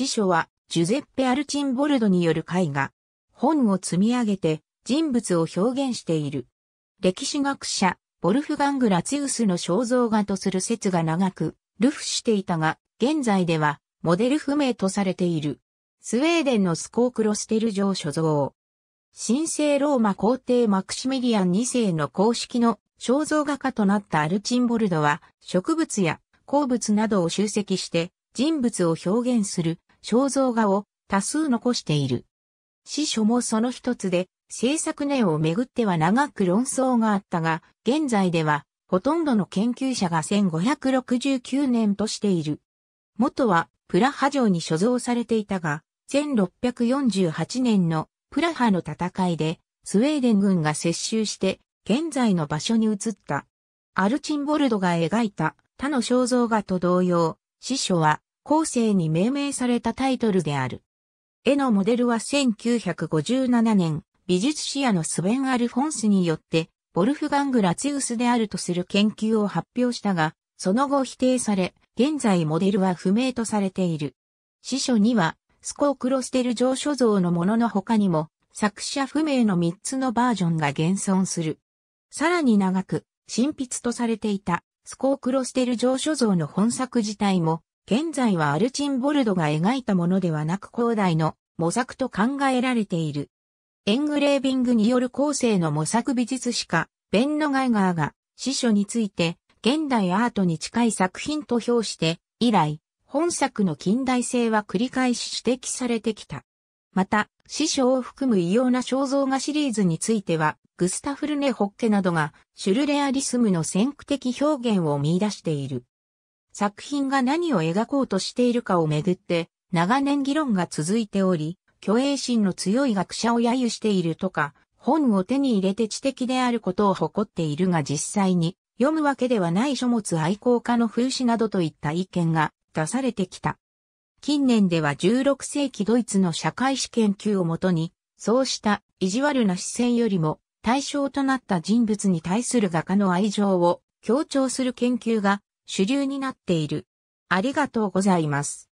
辞書は、ジュゼッペ・アルチンボルドによる絵画。本を積み上げて、人物を表現している。歴史学者、ボルフガング・ラツィウスの肖像画とする説が長く、ルフしていたが、現在では、モデル不明とされている。スウェーデンのスコークロステル城所蔵。神聖ローマ皇帝マクシミリアン2世の公式の肖像画家となったアルチンボルドは、植物や鉱物などを集積して、人物を表現する肖像画を多数残している。司書もその一つで、制作年をめぐっては長く論争があったが、現在では、ほとんどの研究者が1569年としている。元は、プラハ城に所蔵されていたが、1648年のプラハの戦いで、スウェーデン軍が接収して、現在の場所に移った。アルチンボルドが描いた他の肖像画と同様、司書は後世に命名されたタイトルである。絵のモデルは1957年、美術史屋のスベン・アルフォンスによって、ボルフガング・ラツウスであるとする研究を発表したが、その後否定され、現在モデルは不明とされている。司書には、スコークロステル上ョ像のものの他にも、作者不明の3つのバージョンが現存する。さらに長く、新筆とされていた、スコークロステル上ョ像の本作自体も、現在はアルチンボルドが描いたものではなく広大の模索と考えられている。エングレービングによる後世の模索美術史家、ベンノ・ガイガーが司書について現代アートに近い作品と評して以来、本作の近代性は繰り返し指摘されてきた。また、師匠を含む異様な肖像画シリーズについては、グスタフルネ・ホッケなどがシュルレアリスムの先駆的表現を見出している。作品が何を描こうとしているかをめぐって、長年議論が続いており、虚栄心の強い学者を揶揄しているとか、本を手に入れて知的であることを誇っているが実際に読むわけではない書物愛好家の風刺などといった意見が出されてきた。近年では16世紀ドイツの社会史研究をもとに、そうした意地悪な視線よりも対象となった人物に対する画家の愛情を強調する研究が主流になっている。ありがとうございます。